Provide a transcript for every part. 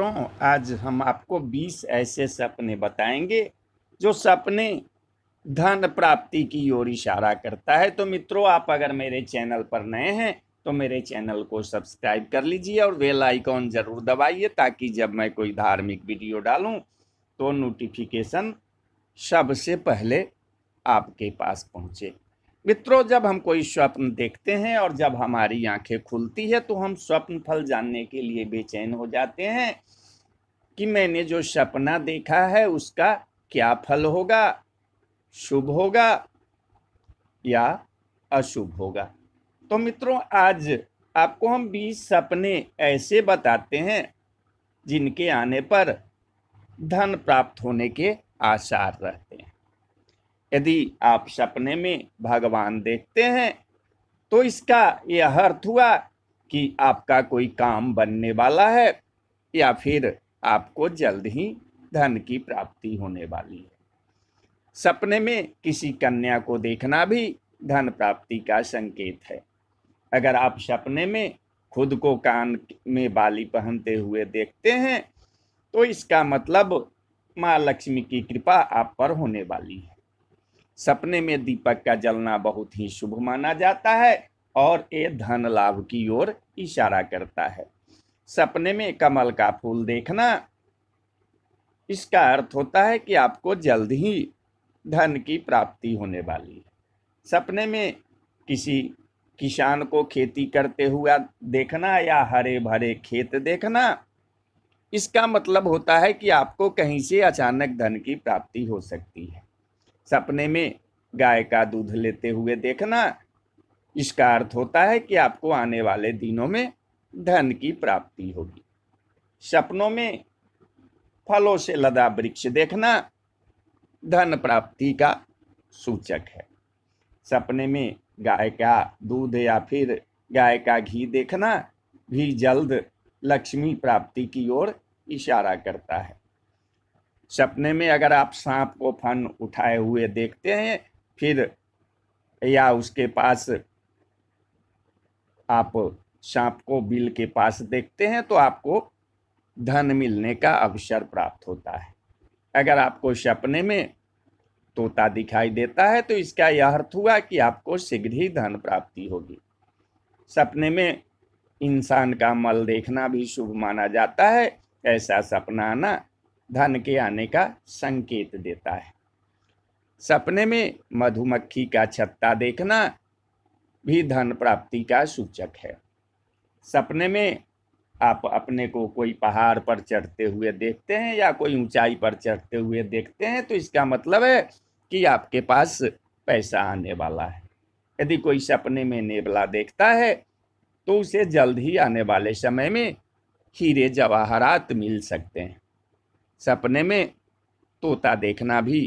मित्रों आज हम आपको 20 ऐसे सपने बताएंगे जो सपने धन प्राप्ति की ओर इशारा करता है तो मित्रों आप अगर मेरे चैनल पर नए हैं तो मेरे चैनल को सब्सक्राइब कर लीजिए और बेल आइकॉन ज़रूर दबाइए ताकि जब मैं कोई धार्मिक वीडियो डालूं तो नोटिफिकेशन सबसे पहले आपके पास पहुंचे मित्रों जब हम कोई स्वप्न देखते हैं और जब हमारी आंखें खुलती है तो हम स्वप्न फल जानने के लिए बेचैन हो जाते हैं कि मैंने जो सपना देखा है उसका क्या फल होगा शुभ होगा या अशुभ होगा तो मित्रों आज आपको हम बीस सपने ऐसे बताते हैं जिनके आने पर धन प्राप्त होने के आसार रहते हैं यदि आप सपने में भगवान देखते हैं तो इसका यह अर्थ हुआ कि आपका कोई काम बनने वाला है या फिर आपको जल्द ही धन की प्राप्ति होने वाली है सपने में किसी कन्या को देखना भी धन प्राप्ति का संकेत है अगर आप सपने में खुद को कान में बाली पहनते हुए देखते हैं तो इसका मतलब माँ लक्ष्मी की कृपा आप पर होने वाली है सपने में दीपक का जलना बहुत ही शुभ माना जाता है और ये धन लाभ की ओर इशारा करता है सपने में कमल का फूल देखना इसका अर्थ होता है कि आपको जल्द ही धन की प्राप्ति होने वाली है सपने में किसी किसान को खेती करते हुए देखना या हरे भरे खेत देखना इसका मतलब होता है कि आपको कहीं से अचानक धन की प्राप्ति हो सकती है सपने में गाय का दूध लेते हुए देखना इसका अर्थ होता है कि आपको आने वाले दिनों में धन की प्राप्ति होगी सपनों में फलों से लदा वृक्ष देखना धन प्राप्ति का सूचक है सपने में गाय का दूध या फिर गाय का घी देखना भी जल्द लक्ष्मी प्राप्ति की ओर इशारा करता है सपने में अगर आप सांप को फन उठाए हुए देखते हैं फिर या उसके पास आप सांप को बिल के पास देखते हैं तो आपको धन मिलने का अवसर प्राप्त होता है अगर आपको सपने में तोता दिखाई देता है तो इसका यह अर्थ हुआ कि आपको शीघ्र ही धन प्राप्ति होगी सपने में इंसान का मल देखना भी शुभ माना जाता है ऐसा सपना आना धन के आने का संकेत देता है सपने में मधुमक्खी का छत्ता देखना भी धन प्राप्ति का सूचक है सपने में आप अपने को कोई पहाड़ पर चढ़ते हुए देखते हैं या कोई ऊंचाई पर चढ़ते हुए देखते हैं तो इसका मतलब है कि आपके पास पैसा आने वाला है यदि कोई सपने में नेबला देखता है तो उसे जल्द ही आने वाले समय में हीरे जवाहरात मिल सकते हैं सपने में तोता देखना भी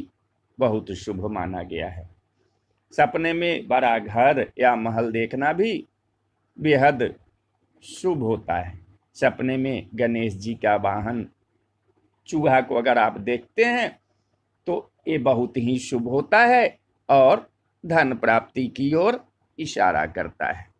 बहुत शुभ माना गया है सपने में बड़ा घर या महल देखना भी बेहद शुभ होता है सपने में गणेश जी का वाहन चूहा को अगर आप देखते हैं तो ये बहुत ही शुभ होता है और धन प्राप्ति की ओर इशारा करता है